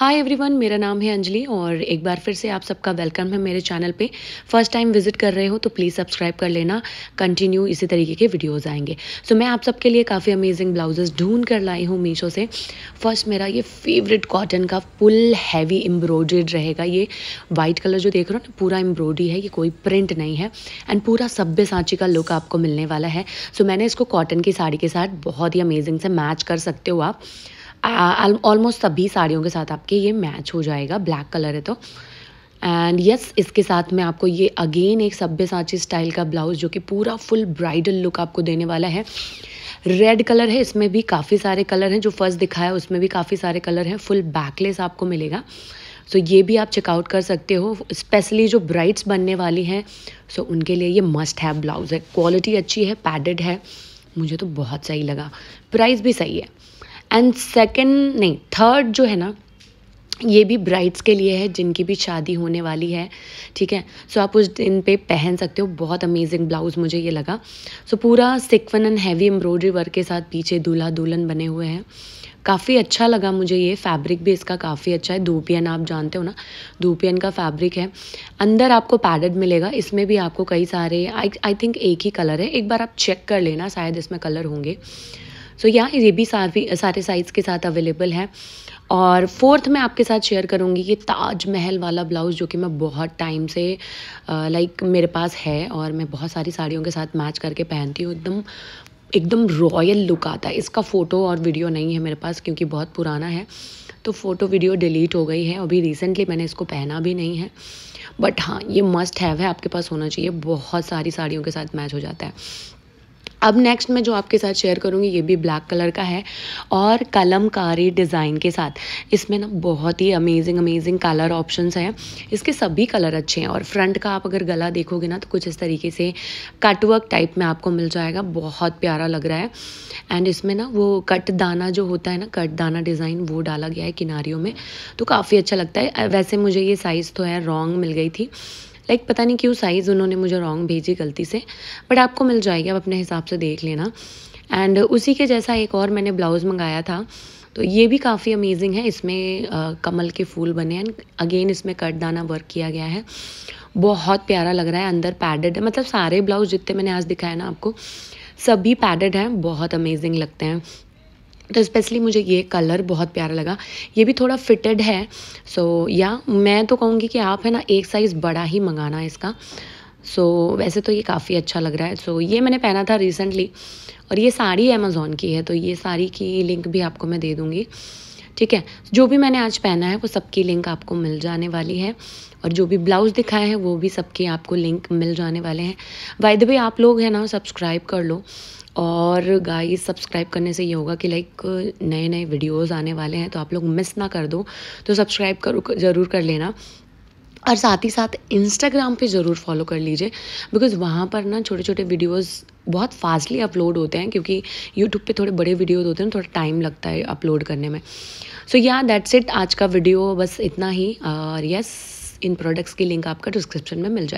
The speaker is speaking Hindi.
हाय एवरीवन मेरा नाम है अंजलि और एक बार फिर से आप सबका वेलकम है मेरे चैनल पे फर्स्ट टाइम विजिट कर रहे हो तो प्लीज़ सब्सक्राइब कर लेना कंटिन्यू इसी तरीके के वीडियोस आएंगे सो so, मैं आप सबके लिए काफ़ी अमेजिंग ब्लाउजेस ढूंढ कर लाई हूँ मीशो से फर्स्ट मेरा ये फेवरेट कॉटन का फुल हैवी एम्ब्रॉयड रहेगा ये वाइट कलर जो देख रहे हो ना पूरा एम्ब्रॉयडरी है ये कोई प्रिंट नहीं है एंड पूरा सभ्य सांची का लुक आपको मिलने वाला है सो so, मैंने इसको कॉटन की साड़ी के साथ बहुत ही अमेजिंग से मैच कर सकते हो आप ऑलमोस्ट सभी साड़ियों के साथ आपके ये मैच हो जाएगा ब्लैक कलर है तो एंड यस yes, इसके साथ में आपको ये अगेन एक सभ्य साँची स्टाइल का ब्लाउज जो कि पूरा फुल ब्राइडल लुक आपको देने वाला है रेड कलर है इसमें भी काफ़ी सारे कलर हैं जो फर्स्ट दिखाया उसमें भी काफ़ी सारे कलर हैं फुल बैकलेस आपको मिलेगा सो so, ये भी आप चेकआउट कर सकते हो स्पेशली जो ब्राइड्स बनने वाली हैं सो so, उनके लिए ये मस्ट हैव ब्लाउज़ है क्वालिटी अच्छी है पैडेड है मुझे तो बहुत सही लगा प्राइस भी सही है एंड सेकेंड नहीं थर्ड जो है ना ये भी ब्राइड्स के लिए है जिनकी भी शादी होने वाली है ठीक है सो so, आप उस दिन पे पहन सकते हो बहुत अमेजिंग ब्लाउज़ मुझे ये लगा सो so, पूरा sequin and heavy embroidery work के साथ पीछे दूल्हा दुल्हन बने हुए हैं काफ़ी अच्छा लगा मुझे ये फैब्रिक भी इसका काफ़ी अच्छा है धूपियन आप जानते हो ना धूपियन का फैब्रिक है अंदर आपको पैडेड मिलेगा इसमें भी आपको कई सारे आई आई थिंक एक ही कलर है एक बार आप चेक कर लेना शायद इसमें कलर होंगे सो so, या ये भी सारी सारे साइज़ के साथ अवेलेबल है और फोर्थ मैं आपके साथ शेयर करूँगी ये ताजमहल वाला ब्लाउज़ जो कि मैं बहुत टाइम से लाइक मेरे पास है और मैं बहुत सारी साड़ियों के साथ मैच करके पहनती हूँ एकदम एकदम रॉयल लुक आता है इसका फ़ोटो और वीडियो नहीं है मेरे पास क्योंकि बहुत पुराना है तो फ़ोटो वीडियो डिलीट हो गई है अभी रिसेंटली मैंने इसको पहना भी नहीं है बट हाँ ये मस्ट हैव है आपके पास होना चाहिए बहुत सारी साड़ियों के साथ मैच हो जाता है अब नेक्स्ट मैं जो आपके साथ शेयर करूँगी ये भी ब्लैक कलर का है और कलमकारी डिज़ाइन के साथ इसमें ना बहुत ही अमेजिंग अमेजिंग कलर ऑप्शंस हैं इसके सभी कलर अच्छे हैं और फ्रंट का आप अगर गला देखोगे ना तो कुछ इस तरीके से कटवर्क टाइप में आपको मिल जाएगा बहुत प्यारा लग रहा है एंड इसमें ना वो कट दाना जो होता है ना कट दाना डिज़ाइन वो डाला गया है किनारियों में तो काफ़ी अच्छा लगता है वैसे मुझे ये साइज़ तो है रॉन्ग मिल गई थी लाइक पता नहीं क्यों साइज़ उन्होंने मुझे रॉन्ग भेजी गलती से बट आपको मिल जाएगी आप अपने हिसाब से देख लेना एंड उसी के जैसा एक और मैंने ब्लाउज़ मंगाया था तो ये भी काफ़ी अमेजिंग है इसमें आ, कमल के फूल बने हैं अगेन इसमें कट दाना वर्क किया गया है बहुत प्यारा लग रहा है अंदर पैडेड है मतलब सारे ब्लाउज जितने मैंने आज दिखाए ना आपको सभी पैडेड हैं बहुत अमेजिंग लगते हैं तो स्पेशली मुझे ये कलर बहुत प्यारा लगा ये भी थोड़ा फिटेड है सो so, या मैं तो कहूँगी कि आप है ना एक साइज़ बड़ा ही मंगाना इसका सो so, वैसे तो ये काफ़ी अच्छा लग रहा है सो so, ये मैंने पहना था रिसेंटली और ये साड़ी अमेज़ोन की है तो ये साड़ी की लिंक भी आपको मैं दे दूँगी ठीक है जो भी मैंने आज पहना है वो सबकी लिंक आपको मिल जाने वाली है और जो भी ब्लाउज़ दिखाया है वो भी सबके आपको लिंक मिल जाने वाले हैं वायदे भी आप लोग हैं ना सब्सक्राइब कर लो और गाइस सब्सक्राइब करने से ये होगा कि लाइक नए नए वीडियोस आने वाले हैं तो आप लोग मिस ना कर दो तो सब्सक्राइब कर ज़रूर कर लेना और साथ ही साथ इंस्टाग्राम पे ज़रूर फॉलो कर लीजिए बिकॉज़ वहाँ पर ना छोटे छोटे वीडियोस बहुत फास्टली अपलोड होते हैं क्योंकि यूट्यूब पे थोड़े बड़े वीडियोस होते हैं तो थोड़ा टाइम लगता है अपलोड करने में सो या दैट्स इट आज का वीडियो बस इतना ही और यस इन प्रोडक्ट्स की लिंक आपका डिस्क्रिप्शन में मिल जाएगी